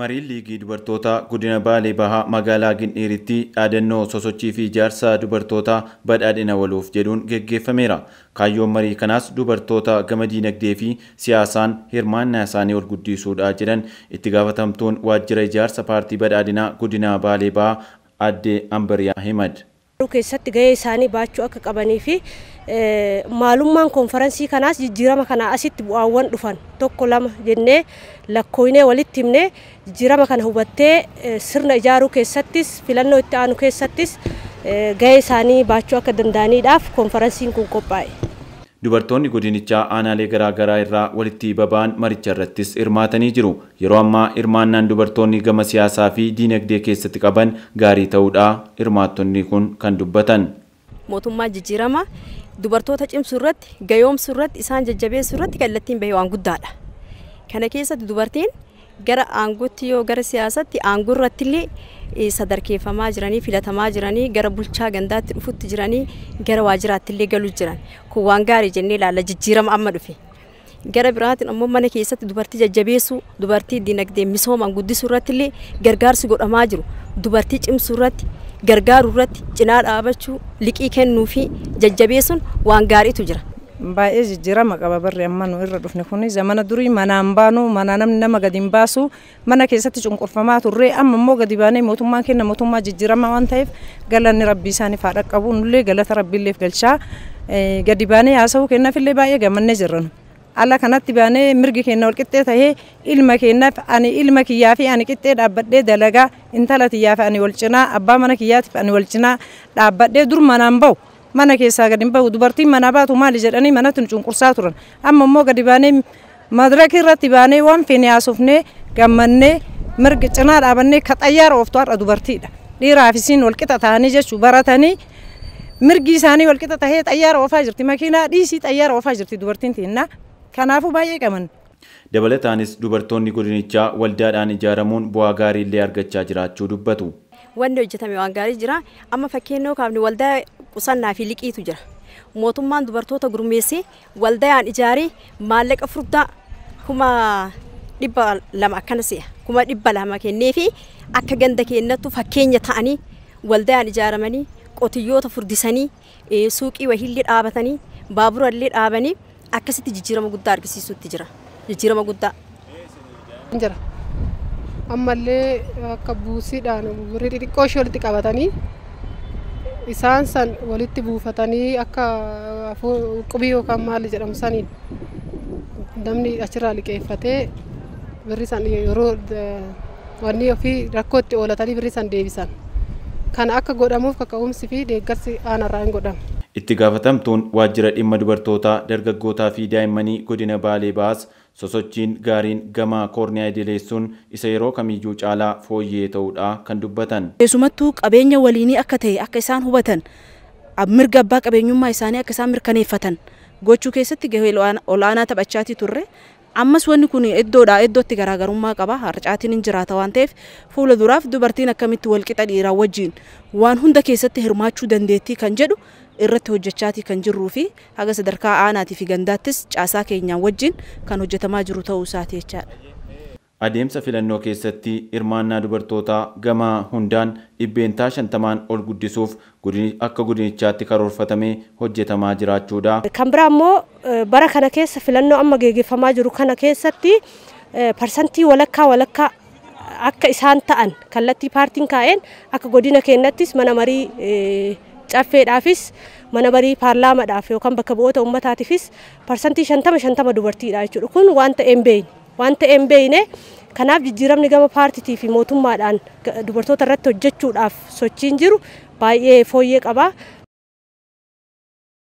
Mariin liigii dubartootaa gudina Baalee Bahaa magaalaa gindhiiritti dhaadannoo sosochii fi ijaarsa dubartoota badhaadhina waluuf jedhuun geggeeffameera. Kaayyoon marii kanaas dubartoota gama diinagdee fi siyaasaan hirmaannaa isaanii ol guddisuudha jedhan itti gaafatamtuun waajjira ijaarsa paartii badhaadhinaa gudinaa Baalee Bahaa addee Ambariyaa Ahimad. gahee isaanii akka Eh, maalummaan konferansii kanaas jijjiirama kana asitti bu'aawwan dhufan tokko lama jennee lakkooyinee walitti himnee jijjiirama kana hubattee eh, sirna ijaaruu keessattis filannoo itti aanu keessattis eh, gahee isaanii baachuu akka danda'aniidhaaf konferaansiin kun qophaa'e. Dubartoonni godinichaa aanaalee garaagaraa irraa walitti baba'an maricha irrattis hirmaatanii jiru. Yeroo ammaa hirmaannaan dubartoonni gama siyaasaa fi diinagdee keessatti qaban gaarii ta'uudhaa hirmaattonni kun kan dubbatan. Mootummaa jijjiirama dubartoota cimsuu irratti gayoomsuu irratti isaan jajjabeessuu irratti kallattiin bahe waan guddaadha. Kana keessatti dubartiin gara aangootti yoo gara siyaasaatti aangoo irrattillee eh, sadarkeeffamaa jiranii filatamaa jiranii gara bulchaa gandaatti dhufutti jiranii gara illee galuu jiran kun waan gaarii jennee ilaalla jijjiirama amma dhufe. Gara biraatiin ammoo mana keessatti dubartii jajjabeessuu dubartii dinagdee misoomaan guddisuu irrattillee gargaarsi godhamaa jiru dubartii cimsuu irratti gargaaru irratti cinaa dhaabachuu liqii kennuu fi jajjabeessuun waan gaariitu jira. Baay'ee jijjiirama qaba barri nu irra dhufne kun zamana durii manaan baanu mana namni nama gadi hin baasu mana keessatti cunqurfamaa turre amma immoo gadi baanee mootummaan kenna mootummaa jijjirama waan ta'eef galanni rabbii isaaniif haadha qabu nullee galata rabbiilleef galchaa eh, gadi baanee haasa'uu kennafillee baay'ee gammannee jirra alla kanatti baanee mirgi keenya ol qixxee tahee ilma keenyaaf ani ilma kiyyaa fi ani qixxee dhaabbadhee dalagaa intala tiyyaa fi ani wal cinaa abbaa mana kiyyaatiif ani wal cinaa dhaabbadhee dur manaan bahu mana keessaa gadi hin bahu dubartiin manaa baatu maali jedhanii manatti nu cunqursaa turan amma immoo gadi baanee madaraki irratti baanee waan feene haasofnee gammannee mirgi cinaa dhaabannee ka xayyaara ooftu har'a dubartiidha dhiiraaf isiin wal qixa ta'anii jechuu baratanii mirgi isaanii wal qixa tahee xayyaara oofaa jirti makiinaa dhiisii xayyaara oofaa jirti dubartiin tiinna Kanaafuu baay'ee qaban. Dabalataanis dubartoonni godinichaa waldaadhaan ijaaramuun bu'aa gaarii illee argachaa jiraachuu dubbatu. Wanni hojjetame waan gaarii jira. Amma fakkeenya kaafne waldaa qusannaa fi liqiitu jira. Mootummaan dubartoota gurmeessee waldayaan ijaaree maallaqa furdaa kuma dhibba lama akkana si'a kuma dhibba lama kennee fi akka ganda kennattu fakkeenya ta'anii waldayaan ijaaramanii qotiyyoota furdisanii suuqii wahillee dhaabatanii baabura illee dhaabanii akkasitti jijjiirama guddaa argisiisuutti jira jijjiirama jijira jira le kabusi dan buriri xixiqqoo ishee walitti qabatanii isan san walitti fatani. akka eh, qubii yookaan maal jedhamu damni namni achirraa liqeeffatee birri san ofi eh, wanni olatani rakoti wala oolatanii birri san deebisan kana akka godhamuuf kaka'umsi fi deeggarsi ana Itti gaafatamtuun waajjira dhimma dubartootaa dargaggootaa fi daa'immanii godina Baalee baas sosochiin gaariin gama koorniyaa idileessuun isa yeroo kamiyyuu caalaa fooyyee ta'uudha kan dubbatan. Keessumattuu qabeenya waliinii akka ta'e akka isaan hubatan mirga abbaa qabeenyummaa isaanii akka isaan mirkaneeffatan gochuu keessatti gahee olaanaa taphachaa turre ammas wanni kun iddoodha iddootti garaagarummaa qaba harcaatiin hin jiraata waan ta'eef fuula duraaf dubartiin akkamitti walqixa dhiiraa wajjin waan hunda keessatti hirmaachuu dandeettii kan jedhu irratti hojjechaatii kan jirruu fi haga sadarkaa aanaatii fi gandaattis caasaa keenyaan wajjin kan hojjetamaa jiru ta'uu isaati jechaadha. Adeemsa filannoo keessatti hirmaannaa dubartootaa gamaa hundaan dhibbeentaa shantamaan ol guddisuuf akka godinichaatti karoorfatamee hojjetamaa jiraachuudha. Kan biraa immoo e, bara kana keessa filannoo amma geeggeeffamaa jiru kana keessatti e, parsantii walakkaa walakkaa akka isaan ta'an kallattii paartiin kaa'een akka godina kennattis mana marii e, caffeedhaafis mana barii paarlaamaadhaaf yookaan bakka bu'oota ummataatiifis parsantii shantama shantama dubartiidha jechuudha kun waan ta'een beeyni. waan ta'ee hin beekne kanaaf jijjiiramni gama paartitii fi mootummaadhaan dubartoota irratti hojjechuudhaaf sochiin jiru baay'ee fooyyee qaba.